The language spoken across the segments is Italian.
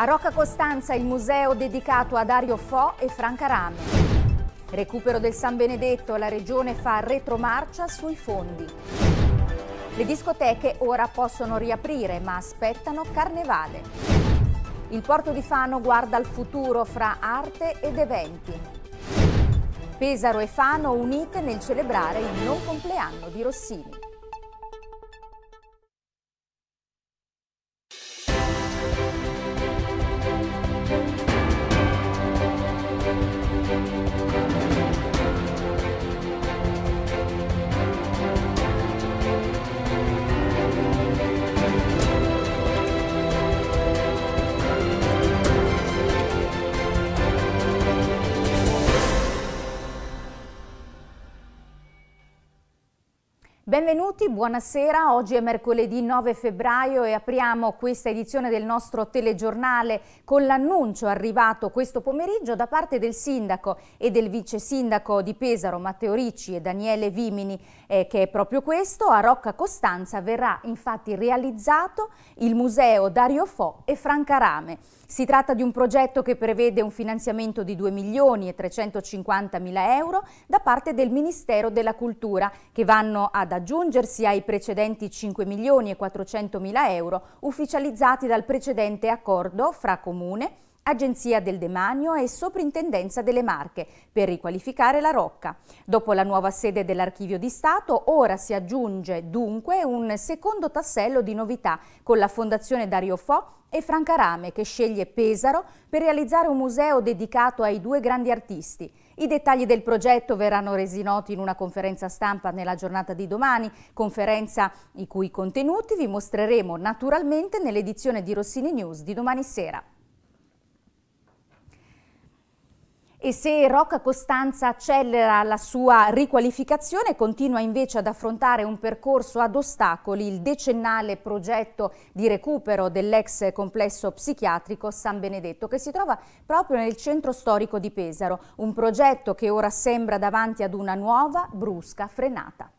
A Rocca Costanza il museo dedicato a Dario Fo e Franca Rame. Recupero del San Benedetto, la regione fa retromarcia sui fondi. Le discoteche ora possono riaprire ma aspettano carnevale. Il porto di Fano guarda al futuro fra arte ed eventi. Pesaro e Fano unite nel celebrare il non compleanno di Rossini. Benvenuti, buonasera. Oggi è mercoledì 9 febbraio e apriamo questa edizione del nostro telegiornale con l'annuncio arrivato questo pomeriggio da parte del sindaco e del vice sindaco di Pesaro Matteo Ricci e Daniele Vimini eh, che è proprio questo. A Rocca Costanza verrà infatti realizzato il museo Dario Fo e Franca Rame. Si tratta di un progetto che prevede un finanziamento di 2 milioni e 350 mila euro da parte del Ministero della Cultura, che vanno ad aggiungersi ai precedenti 5 milioni e 400 mila euro ufficializzati dal precedente accordo fra Comune, Agenzia del Demanio e Soprintendenza delle Marche per riqualificare la Rocca. Dopo la nuova sede dell'Archivio di Stato, ora si aggiunge dunque un secondo tassello di novità con la Fondazione Dario Fo e Franca Rame che sceglie Pesaro per realizzare un museo dedicato ai due grandi artisti. I dettagli del progetto verranno resi noti in una conferenza stampa nella giornata di domani, conferenza i cui contenuti vi mostreremo naturalmente nell'edizione di Rossini News di domani sera. E se Rocca Costanza accelera la sua riqualificazione, continua invece ad affrontare un percorso ad ostacoli, il decennale progetto di recupero dell'ex complesso psichiatrico San Benedetto, che si trova proprio nel centro storico di Pesaro, un progetto che ora sembra davanti ad una nuova, brusca frenata.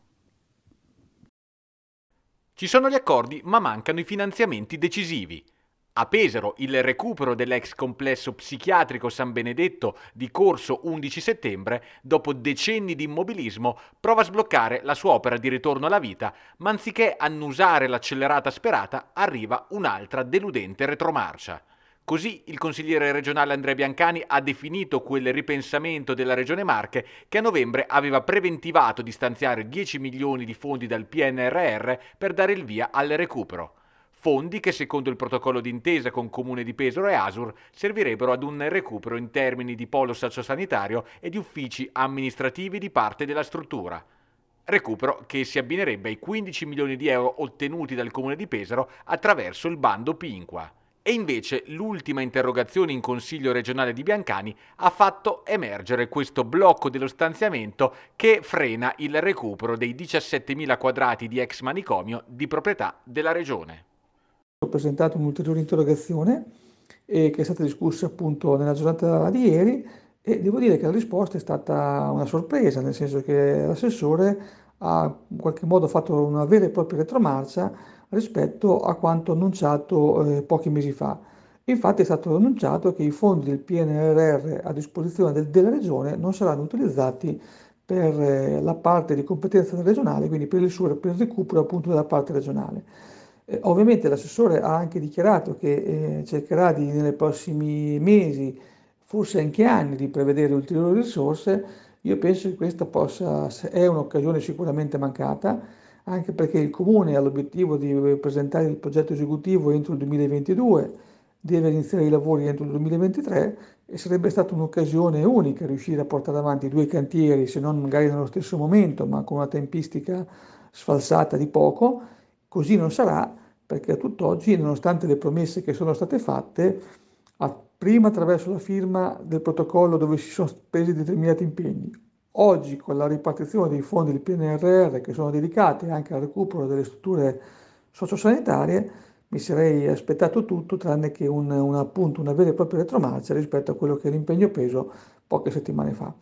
Ci sono gli accordi, ma mancano i finanziamenti decisivi. A Pesaro il recupero dell'ex complesso psichiatrico San Benedetto di corso 11 settembre, dopo decenni di immobilismo, prova a sbloccare la sua opera di ritorno alla vita, ma anziché annusare l'accelerata sperata, arriva un'altra deludente retromarcia. Così il consigliere regionale Andrea Biancani ha definito quel ripensamento della Regione Marche che a novembre aveva preventivato di stanziare 10 milioni di fondi dal PNRR per dare il via al recupero fondi che secondo il protocollo d'intesa con Comune di Pesaro e Asur servirebbero ad un recupero in termini di polo sociosanitario e di uffici amministrativi di parte della struttura. Recupero che si abbinerebbe ai 15 milioni di euro ottenuti dal Comune di Pesaro attraverso il bando Pinqua. E invece l'ultima interrogazione in Consiglio regionale di Biancani ha fatto emergere questo blocco dello stanziamento che frena il recupero dei 17.000 quadrati di ex manicomio di proprietà della regione presentato un'ulteriore interrogazione eh, che è stata discussa appunto nella giornata di ieri e devo dire che la risposta è stata una sorpresa, nel senso che l'assessore ha in qualche modo fatto una vera e propria retromarcia rispetto a quanto annunciato eh, pochi mesi fa. Infatti è stato annunciato che i fondi del PNRR a disposizione del, della Regione non saranno utilizzati per eh, la parte di competenza regionale, quindi per il, suo, per il recupero appunto della parte regionale. Eh, ovviamente l'assessore ha anche dichiarato che eh, cercherà di, nei prossimi mesi, forse anche anni, di prevedere ulteriori risorse. Io penso che questa possa, è un'occasione sicuramente mancata, anche perché il Comune ha l'obiettivo di eh, presentare il progetto esecutivo entro il 2022, deve iniziare i lavori entro il 2023 e sarebbe stata un'occasione unica riuscire a portare avanti due cantieri, se non magari nello stesso momento, ma con una tempistica sfalsata di poco. Così non sarà perché a tutt'oggi, nonostante le promesse che sono state fatte, prima attraverso la firma del protocollo dove si sono presi determinati impegni, oggi con la ripartizione dei fondi del PNRR che sono dedicati anche al recupero delle strutture sociosanitarie, mi sarei aspettato tutto tranne che un, un appunto, una vera e propria retromarcia rispetto a quello che è l'impegno peso poche settimane fa.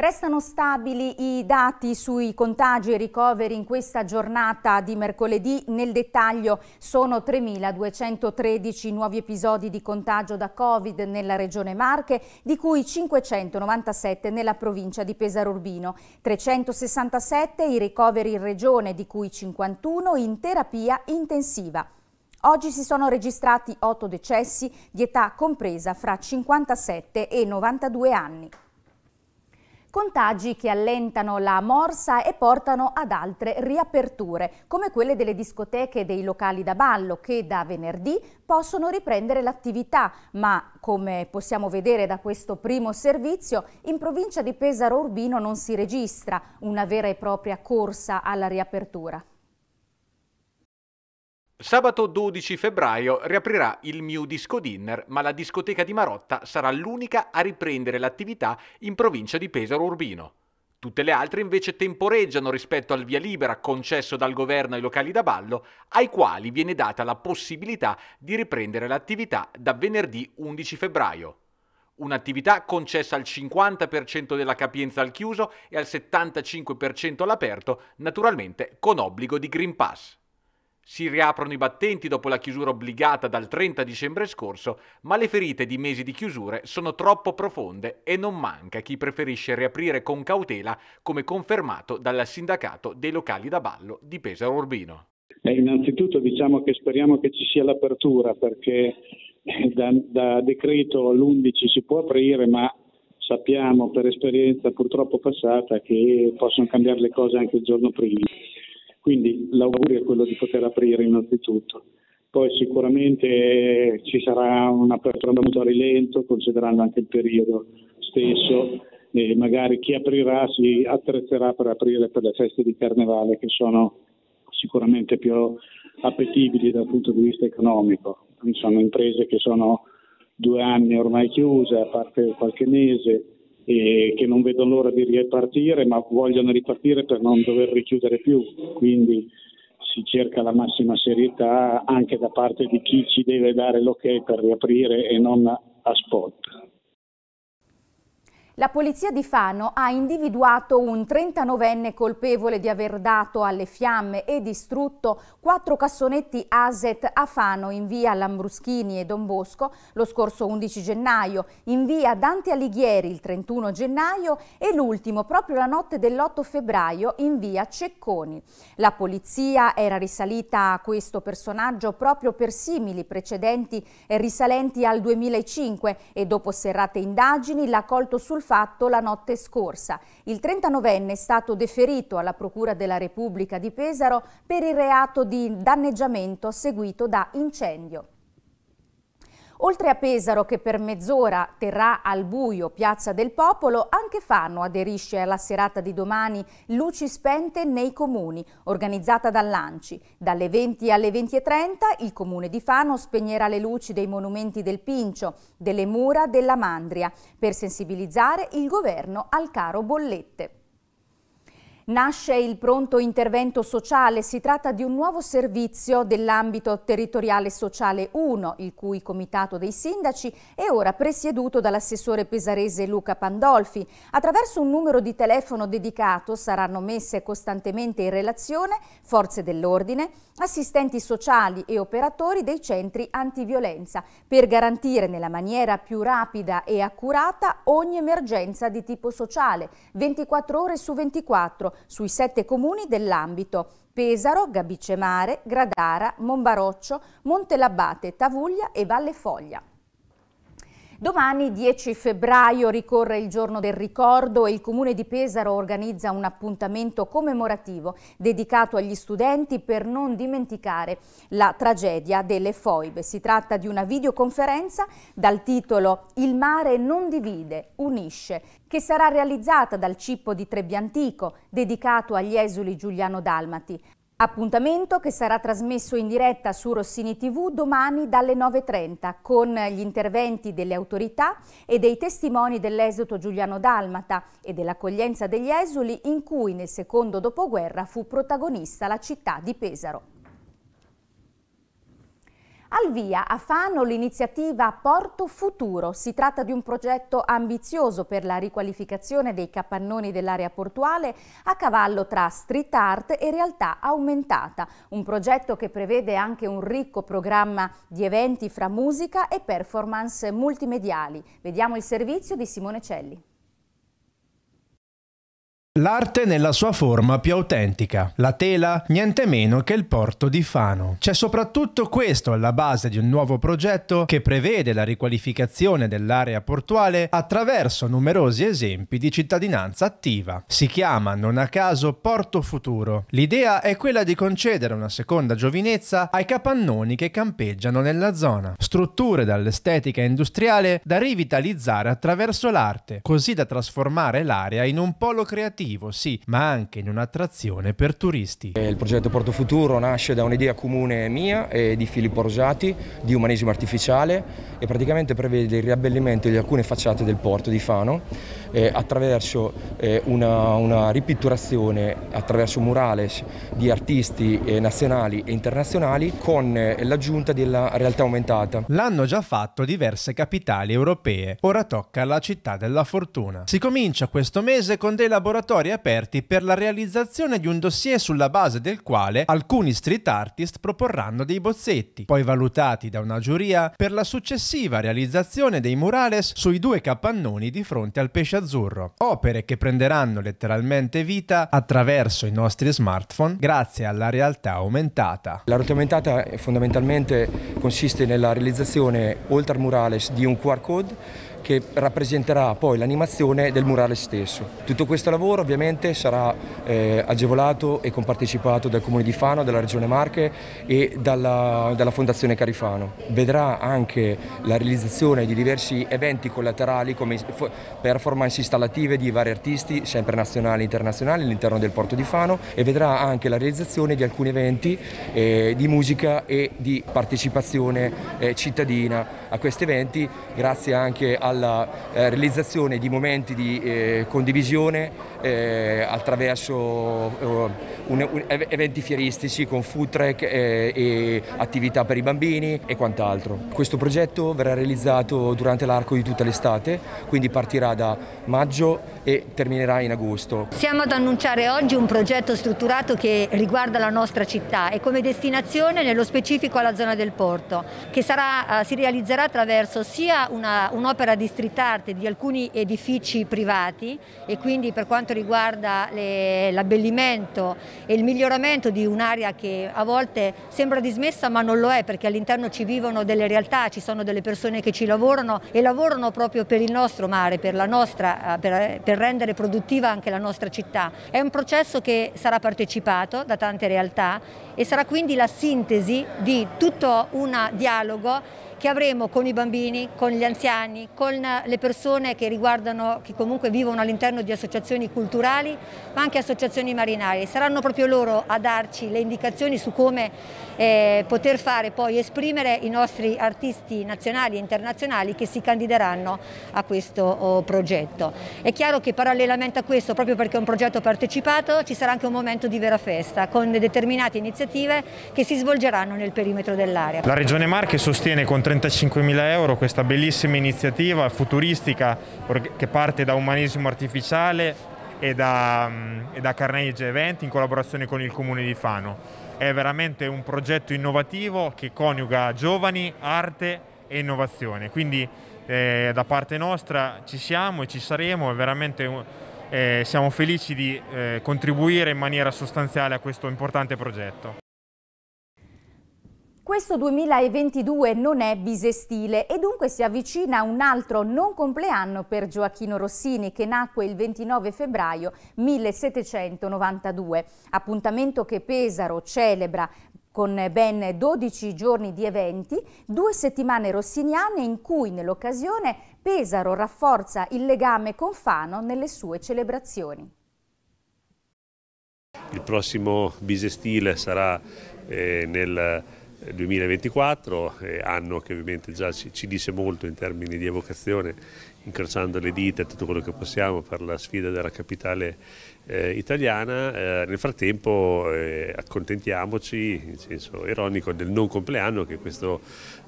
Restano stabili i dati sui contagi e ricoveri in questa giornata di mercoledì. Nel dettaglio sono 3.213 nuovi episodi di contagio da Covid nella regione Marche, di cui 597 nella provincia di Pesaro Urbino, 367 i ricoveri in regione, di cui 51 in terapia intensiva. Oggi si sono registrati 8 decessi di età compresa fra 57 e 92 anni. Contagi che allentano la morsa e portano ad altre riaperture, come quelle delle discoteche e dei locali da ballo che da venerdì possono riprendere l'attività, ma come possiamo vedere da questo primo servizio, in provincia di Pesaro Urbino non si registra una vera e propria corsa alla riapertura. Sabato 12 febbraio riaprirà il Miu Disco Dinner, ma la discoteca di Marotta sarà l'unica a riprendere l'attività in provincia di Pesaro Urbino. Tutte le altre invece temporeggiano rispetto al via libera concesso dal governo ai locali da ballo, ai quali viene data la possibilità di riprendere l'attività da venerdì 11 febbraio. Un'attività concessa al 50% della capienza al chiuso e al 75% all'aperto, naturalmente con obbligo di Green Pass. Si riaprono i battenti dopo la chiusura obbligata dal 30 dicembre scorso, ma le ferite di mesi di chiusure sono troppo profonde e non manca chi preferisce riaprire con cautela, come confermato dal sindacato dei locali da ballo di Pesaro Urbino. Eh, innanzitutto diciamo che speriamo che ci sia l'apertura perché eh, da, da decreto l'11 si può aprire, ma sappiamo per esperienza purtroppo passata che possono cambiare le cose anche il giorno prima. Quindi l'augurio è quello di poter aprire innanzitutto. Poi sicuramente ci sarà un'apertura molto a rilento, considerando anche il periodo stesso, e magari chi aprirà si attrezzerà per aprire per le feste di carnevale che sono sicuramente più appetibili dal punto di vista economico. Quindi sono imprese che sono due anni ormai chiuse, a parte qualche mese, e che non vedono l'ora di ripartire, ma vogliono ripartire per non dover richiudere più. Quindi si cerca la massima serietà anche da parte di chi ci deve dare l'ok per riaprire e non a spot. La polizia di Fano ha individuato un 39enne colpevole di aver dato alle fiamme e distrutto quattro cassonetti ASET a Fano in via Lambruschini e Don Bosco lo scorso 11 gennaio, in via Dante Alighieri il 31 gennaio e l'ultimo proprio la notte dell'8 febbraio in via Cecconi. La polizia era risalita a questo personaggio proprio per simili precedenti risalenti al 2005 e dopo serrate indagini l'ha colto sul fatto la notte scorsa. Il 39enne è stato deferito alla Procura della Repubblica di Pesaro per il reato di danneggiamento seguito da incendio. Oltre a Pesaro che per mezz'ora terrà al buio Piazza del Popolo, anche Fano aderisce alla serata di domani Luci spente nei comuni, organizzata dall'Anci. Dalle 20 alle 20.30 il comune di Fano spegnerà le luci dei monumenti del Pincio, delle mura della Mandria, per sensibilizzare il governo al caro bollette. Nasce il pronto intervento sociale, si tratta di un nuovo servizio dell'ambito territoriale sociale 1, il cui comitato dei sindaci è ora presieduto dall'assessore pesarese Luca Pandolfi. Attraverso un numero di telefono dedicato saranno messe costantemente in relazione forze dell'ordine, assistenti sociali e operatori dei centri antiviolenza per garantire nella maniera più rapida e accurata ogni emergenza di tipo sociale, 24 ore su 24 sui sette comuni dell'ambito Pesaro, Gabicemare, Gradara, Monbaroccio, Montelabate, Tavuglia e Valle Foglia. Domani 10 febbraio ricorre il giorno del ricordo e il Comune di Pesaro organizza un appuntamento commemorativo dedicato agli studenti per non dimenticare la tragedia delle foibe. Si tratta di una videoconferenza dal titolo Il mare non divide, unisce, che sarà realizzata dal Cippo di Trebbiantico, dedicato agli esuli Giuliano Dalmati. Appuntamento che sarà trasmesso in diretta su Rossini TV domani dalle 9.30 con gli interventi delle autorità e dei testimoni dell'esodo Giuliano Dalmata e dell'accoglienza degli esuli in cui nel secondo dopoguerra fu protagonista la città di Pesaro. Al via a Fano l'iniziativa Porto Futuro. Si tratta di un progetto ambizioso per la riqualificazione dei capannoni dell'area portuale a cavallo tra street art e realtà aumentata. Un progetto che prevede anche un ricco programma di eventi fra musica e performance multimediali. Vediamo il servizio di Simone Celli. L'arte nella sua forma più autentica, la tela niente meno che il porto di Fano. C'è soprattutto questo alla base di un nuovo progetto che prevede la riqualificazione dell'area portuale attraverso numerosi esempi di cittadinanza attiva. Si chiama non a caso Porto Futuro. L'idea è quella di concedere una seconda giovinezza ai capannoni che campeggiano nella zona, strutture dall'estetica industriale da rivitalizzare attraverso l'arte, così da trasformare l'area in un polo creativo sportivo, sì, ma anche in un'attrazione per turisti. Il progetto Porto Futuro nasce da un'idea comune mia e di Filippo Rosati di umanesimo artificiale e praticamente prevede il riabbellimento di alcune facciate del porto di Fano eh, attraverso eh, una, una, ripitturazione, attraverso murales di artisti eh, nazionali e internazionali con eh, l'aggiunta della realtà aumentata. L'hanno già fatto diverse capitali europee, ora tocca alla città della fortuna. Si comincia questo mese con dei laboratori laboratori aperti per la realizzazione di un dossier sulla base del quale alcuni street artist proporranno dei bozzetti, poi valutati da una giuria per la successiva realizzazione dei murales sui due capannoni di fronte al pesce azzurro, opere che prenderanno letteralmente vita attraverso i nostri smartphone grazie alla realtà aumentata. La realtà aumentata eh, fondamentalmente consiste nella realizzazione oltre al murales di un QR code che rappresenterà poi l'animazione del murale stesso. Tutto questo lavoro ovviamente sarà eh, agevolato e compartecipato dal Comune di Fano, dalla Regione Marche e dalla, dalla Fondazione Carifano. Vedrà anche la realizzazione di diversi eventi collaterali come performance installative di vari artisti, sempre nazionali e internazionali, all'interno del porto di Fano e vedrà anche la realizzazione di alcuni eventi eh, di musica e di partecipazione eh, cittadina a questi eventi grazie anche al alla eh, realizzazione di momenti di eh, condivisione eh, attraverso eh, un, un, eventi fieristici con food track eh, e attività per i bambini e quant'altro. Questo progetto verrà realizzato durante l'arco di tutta l'estate, quindi partirà da maggio e terminerà in agosto. Siamo ad annunciare oggi un progetto strutturato che riguarda la nostra città e come destinazione nello specifico alla zona del porto, che sarà, si realizzerà attraverso sia un'opera di street art di alcuni edifici privati e quindi per quanto riguarda l'abbellimento e il miglioramento di un'area che a volte sembra dismessa ma non lo è perché all'interno ci vivono delle realtà, ci sono delle persone che ci lavorano e lavorano proprio per il nostro mare, per, nostra, eh, per, per rendere produttiva anche la nostra città. È un processo che sarà partecipato da tante realtà e sarà quindi la sintesi di tutto un dialogo che avremo con i bambini, con gli anziani, con eh, le persone che riguardano, che comunque vivono all'interno di associazioni culturali, ma anche associazioni marinarie. Saranno proprio loro a darci le indicazioni su come eh, poter fare poi esprimere i nostri artisti nazionali e internazionali che si candideranno a questo oh, progetto. È chiaro che parallelamente a questo, proprio perché è un progetto partecipato, ci sarà anche un momento di vera festa con determinate iniziative che si svolgeranno nel perimetro dell'area. La Regione Marche sostiene con 35.000 euro questa bellissima iniziativa futuristica che parte da Umanismo Artificiale e da, mm, e da Carnegie Event in collaborazione con il Comune di Fano. È veramente un progetto innovativo che coniuga giovani, arte e innovazione. Quindi eh, da parte nostra ci siamo e ci saremo, e veramente eh, siamo felici di eh, contribuire in maniera sostanziale a questo importante progetto. Questo 2022 non è bisestile e dunque si avvicina un altro non compleanno per Gioacchino Rossini che nacque il 29 febbraio 1792, appuntamento che Pesaro celebra con ben 12 giorni di eventi, due settimane rossiniane in cui nell'occasione Pesaro rafforza il legame con Fano nelle sue celebrazioni. Il prossimo bisestile sarà eh, nel 2024, eh, anno che ovviamente già ci, ci dice molto in termini di evocazione, incrociando le dita e tutto quello che possiamo per la sfida della capitale eh, italiana. Eh, nel frattempo eh, accontentiamoci, in senso ironico, del non compleanno che questa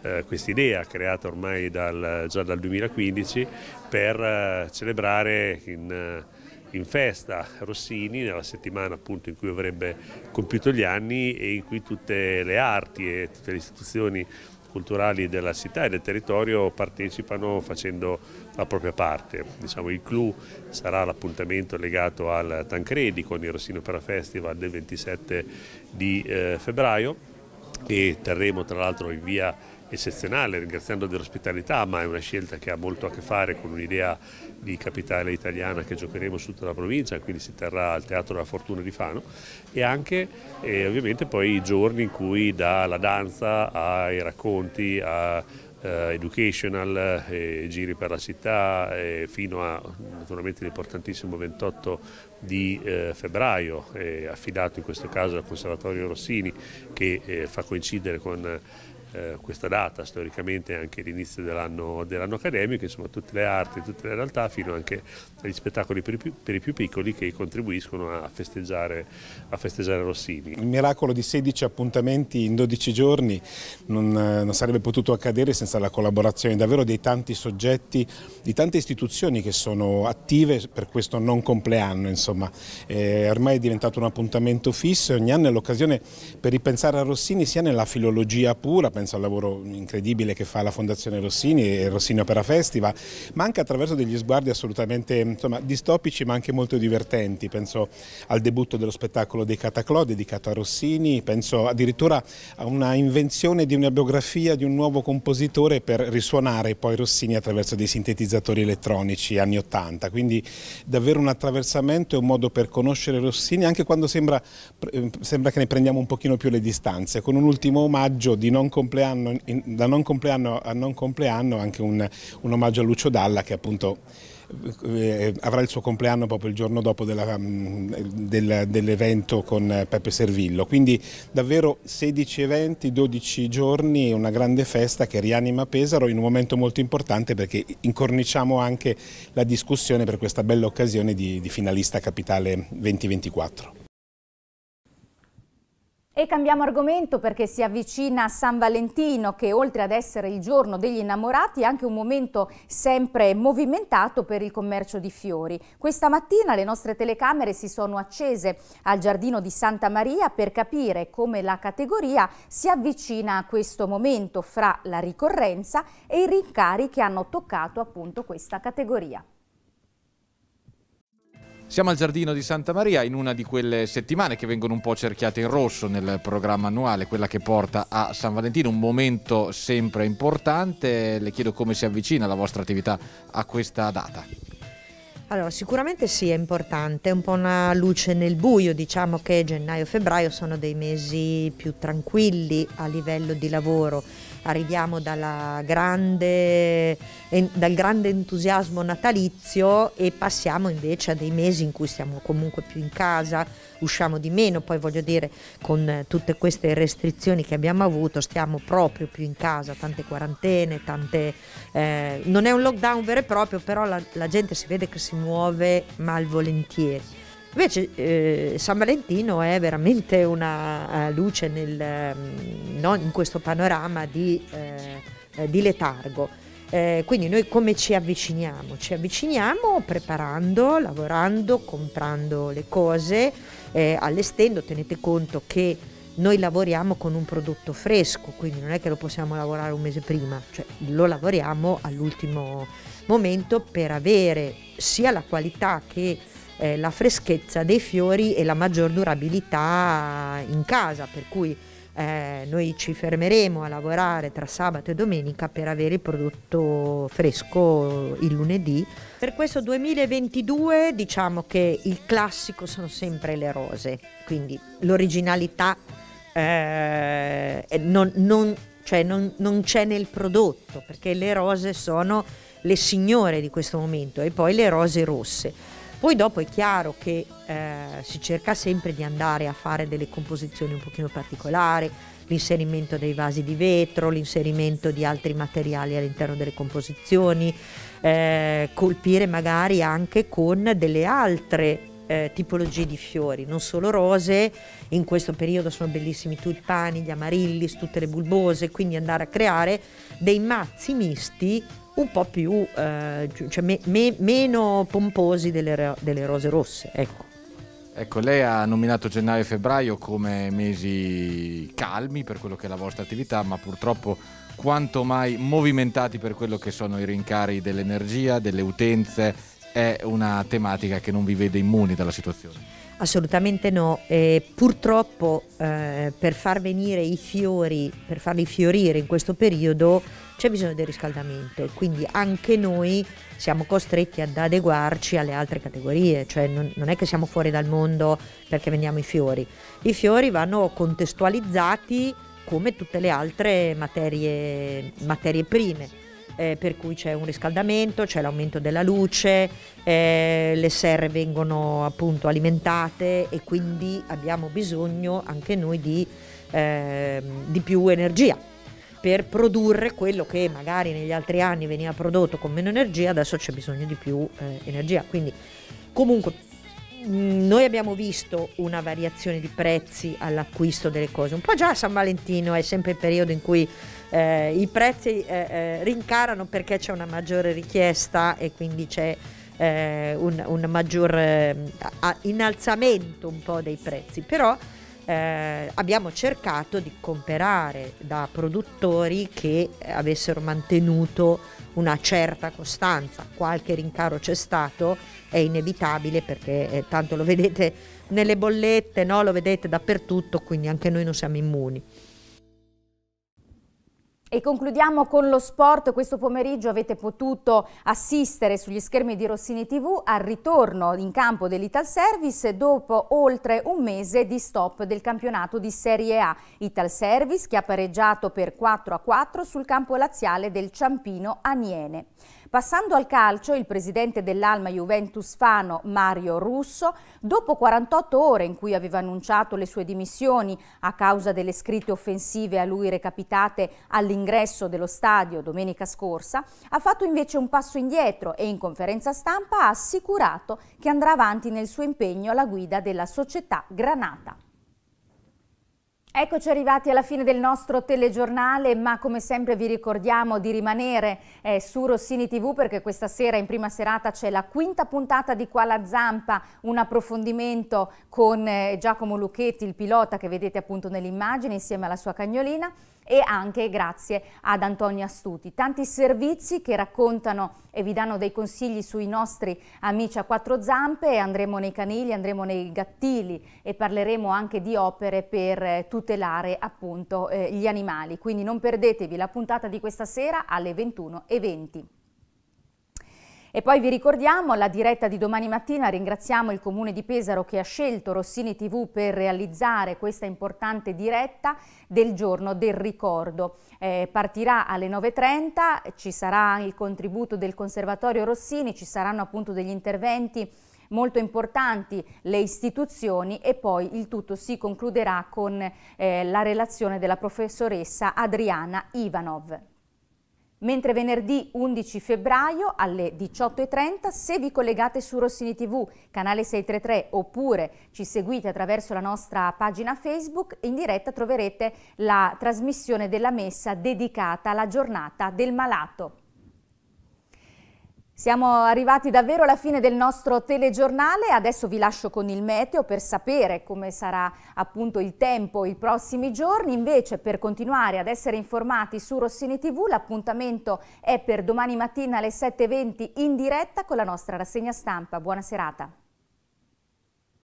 eh, idea creata ormai dal, già dal 2015 per eh, celebrare in in festa Rossini nella settimana appunto in cui avrebbe compiuto gli anni e in cui tutte le arti e tutte le istituzioni culturali della città e del territorio partecipano facendo la propria parte. Diciamo, il clou sarà l'appuntamento legato al Tancredi con il Rossino Opera Festival del 27 di eh, febbraio e terremo tra l'altro in via eccezionale, ringraziando dell'ospitalità, ma è una scelta che ha molto a che fare con un'idea di capitale italiana che giocheremo su tutta la provincia, quindi si terrà al Teatro della Fortuna di Fano e anche eh, ovviamente poi i giorni in cui dalla danza ai racconti, a Uh, educational, eh, giri per la città, eh, fino a naturalmente l'importantissimo 28 di eh, febbraio, eh, affidato in questo caso al Conservatorio Rossini che eh, fa coincidere con eh, questa data, storicamente anche l'inizio dell'anno dell accademico, insomma tutte le arti, tutte le realtà, fino anche agli spettacoli per i più, per i più piccoli che contribuiscono a festeggiare, a festeggiare, Rossini. Il miracolo di 16 appuntamenti in 12 giorni non, eh, non sarebbe potuto accadere senza la collaborazione davvero dei tanti soggetti, di tante istituzioni che sono attive per questo non compleanno, insomma. È eh, ormai è diventato un appuntamento fisso e ogni anno è l'occasione per ripensare a Rossini sia nella filologia pura, penso al lavoro incredibile che fa la Fondazione Rossini e Rossini Opera Festival, ma anche attraverso degli sguardi assolutamente insomma, distopici ma anche molto divertenti, penso al debutto dello spettacolo dei Cataclò dedicato a Rossini, penso addirittura a una invenzione di una biografia di un nuovo compositore per risuonare poi Rossini attraverso dei sintetizzatori elettronici anni Ottanta. quindi davvero un attraversamento e un modo per conoscere Rossini anche quando sembra, eh, sembra che ne prendiamo un pochino più le distanze, con un ultimo omaggio di non completamente compleanno, in, da non compleanno a non compleanno anche un, un omaggio a Lucio Dalla che appunto eh, eh avrà il suo compleanno proprio il giorno dopo mm, dell'evento con Peppe Servillo. Quindi davvero 16 eventi, 12 giorni, una grande festa che rianima Pesaro in un momento molto importante perché incorniciamo anche la discussione per questa bella occasione di, di finalista capitale 2024. E cambiamo argomento perché si avvicina San Valentino che oltre ad essere il giorno degli innamorati è anche un momento sempre movimentato per il commercio di fiori. Questa mattina le nostre telecamere si sono accese al giardino di Santa Maria per capire come la categoria si avvicina a questo momento fra la ricorrenza e i rincari che hanno toccato appunto questa categoria. Siamo al giardino di Santa Maria in una di quelle settimane che vengono un po' cerchiate in rosso nel programma annuale, quella che porta a San Valentino, un momento sempre importante. Le chiedo come si avvicina la vostra attività a questa data. Allora, sicuramente sì, è importante, è un po' una luce nel buio, diciamo che gennaio e febbraio sono dei mesi più tranquilli a livello di lavoro arriviamo grande, dal grande entusiasmo natalizio e passiamo invece a dei mesi in cui siamo comunque più in casa, usciamo di meno, poi voglio dire con tutte queste restrizioni che abbiamo avuto stiamo proprio più in casa, tante quarantene, tante... Eh, non è un lockdown vero e proprio, però la, la gente si vede che si muove malvolentieri. Invece eh, San Valentino è veramente una uh, luce nel, um, no, in questo panorama di, eh, di letargo. Eh, quindi noi come ci avviciniamo? Ci avviciniamo preparando, lavorando, comprando le cose, eh, allestendo, tenete conto che noi lavoriamo con un prodotto fresco, quindi non è che lo possiamo lavorare un mese prima, cioè lo lavoriamo all'ultimo momento per avere sia la qualità che eh, la freschezza dei fiori e la maggior durabilità in casa, per cui eh, noi ci fermeremo a lavorare tra sabato e domenica per avere il prodotto fresco il lunedì. Per questo 2022 diciamo che il classico sono sempre le rose, quindi l'originalità eh, non, non, cioè non, non c'è nel prodotto perché le rose sono le signore di questo momento e poi le rose rosse. Poi dopo è chiaro che eh, si cerca sempre di andare a fare delle composizioni un pochino particolari, l'inserimento dei vasi di vetro, l'inserimento di altri materiali all'interno delle composizioni, eh, colpire magari anche con delle altre eh, tipologie di fiori, non solo rose, in questo periodo sono bellissimi i tulipani, gli amarillis, tutte le bulbose, quindi andare a creare dei mazzi misti un po' più, eh, cioè me, me, meno pomposi delle, delle rose rosse. Ecco. Ecco, lei ha nominato gennaio e febbraio come mesi calmi per quello che è la vostra attività, ma purtroppo quanto mai movimentati per quello che sono i rincari dell'energia, delle utenze, è una tematica che non vi vede immuni dalla situazione. Assolutamente no, e purtroppo eh, per far venire i fiori, per farli fiorire in questo periodo c'è bisogno del riscaldamento e quindi anche noi siamo costretti ad adeguarci alle altre categorie, cioè non, non è che siamo fuori dal mondo perché vendiamo i fiori, i fiori vanno contestualizzati come tutte le altre materie, materie prime. Eh, per cui c'è un riscaldamento, c'è l'aumento della luce, eh, le serre vengono appunto alimentate e quindi abbiamo bisogno anche noi di, eh, di più energia per produrre quello che magari negli altri anni veniva prodotto con meno energia, adesso c'è bisogno di più eh, energia. Quindi comunque mm, noi abbiamo visto una variazione di prezzi all'acquisto delle cose, un po' già a San Valentino è sempre il periodo in cui eh, i prezzi eh, eh rincarano perché c'è una maggiore richiesta e quindi c'è eh, un, un maggior eh, innalzamento un po' dei prezzi, però eh, abbiamo cercato di comprare da produttori che avessero mantenuto una certa costanza. Qualche rincaro c'è stato, è inevitabile perché eh, tanto lo vedete nelle bollette, no? lo vedete dappertutto, quindi anche noi non siamo immuni. E concludiamo con lo sport. Questo pomeriggio avete potuto assistere sugli schermi di Rossini TV al ritorno in campo dell'Ital Service dopo oltre un mese di stop del campionato di Serie A. Ital Service che ha pareggiato per 4 a 4 sul campo laziale del Ciampino Aniene. Passando al calcio, il presidente dell'Alma Juventus Fano, Mario Russo, dopo 48 ore in cui aveva annunciato le sue dimissioni a causa delle scritte offensive a lui recapitate all'ingresso dello stadio domenica scorsa, ha fatto invece un passo indietro e in conferenza stampa ha assicurato che andrà avanti nel suo impegno alla guida della società Granata. Eccoci arrivati alla fine del nostro telegiornale, ma come sempre vi ricordiamo di rimanere eh, su Rossini TV perché questa sera in prima serata c'è la quinta puntata di Qua la Zampa, un approfondimento con eh, Giacomo Lucchetti, il pilota che vedete appunto nell'immagine insieme alla sua cagnolina e anche grazie ad Antonio Astuti. Tanti servizi che raccontano e vi danno dei consigli sui nostri amici a quattro zampe, andremo nei canili, andremo nei gattili e parleremo anche di opere per eh, tutelare appunto eh, gli animali. Quindi non perdetevi la puntata di questa sera alle 21.20. E poi vi ricordiamo la diretta di domani mattina, ringraziamo il Comune di Pesaro che ha scelto Rossini TV per realizzare questa importante diretta del giorno del ricordo. Eh, partirà alle 9.30, ci sarà il contributo del Conservatorio Rossini, ci saranno appunto degli interventi molto importanti le istituzioni e poi il tutto si concluderà con eh, la relazione della professoressa Adriana Ivanov mentre venerdì 11 febbraio alle 18.30 se vi collegate su Rossini TV, canale 633 oppure ci seguite attraverso la nostra pagina Facebook, in diretta troverete la trasmissione della messa dedicata alla giornata del malato. Siamo arrivati davvero alla fine del nostro telegiornale, adesso vi lascio con il meteo per sapere come sarà appunto il tempo i prossimi giorni, invece per continuare ad essere informati su Rossini TV l'appuntamento è per domani mattina alle 7.20 in diretta con la nostra rassegna stampa. Buona serata.